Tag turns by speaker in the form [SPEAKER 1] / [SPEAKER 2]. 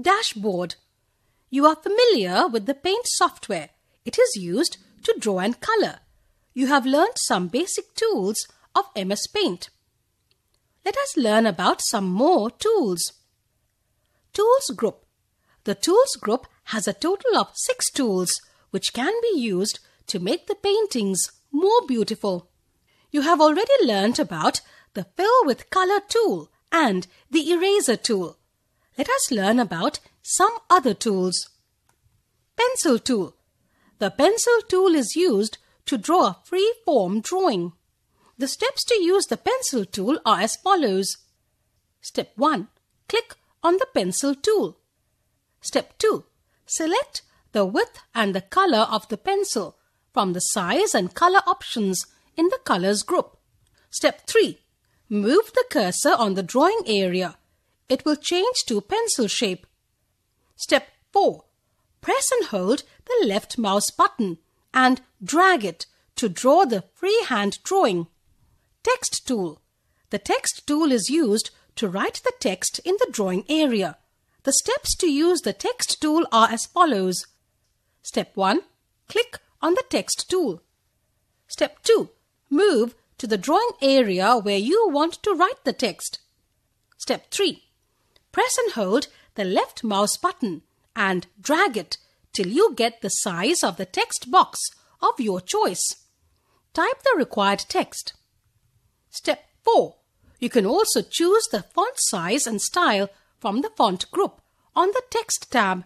[SPEAKER 1] Dashboard. You are familiar with the paint software. It is used to draw and color. You have learned some basic tools of MS Paint. Let us learn about some more tools. Tools Group. The Tools Group has a total of six tools which can be used to make the paintings more beautiful. You have already learned about the Fill with Color tool and the Eraser tool let us learn about some other tools. Pencil tool. The pencil tool is used to draw a free form drawing. The steps to use the pencil tool are as follows. Step 1. Click on the pencil tool. Step 2. Select the width and the color of the pencil from the size and color options in the colors group. Step 3. Move the cursor on the drawing area it will change to pencil shape. Step 4. Press and hold the left mouse button and drag it to draw the freehand drawing. Text tool. The text tool is used to write the text in the drawing area. The steps to use the text tool are as follows. Step 1. Click on the text tool. Step 2. Move to the drawing area where you want to write the text. Step 3 press and hold the left mouse button and drag it till you get the size of the text box of your choice. Type the required text. Step 4. You can also choose the font size and style from the font group on the text tab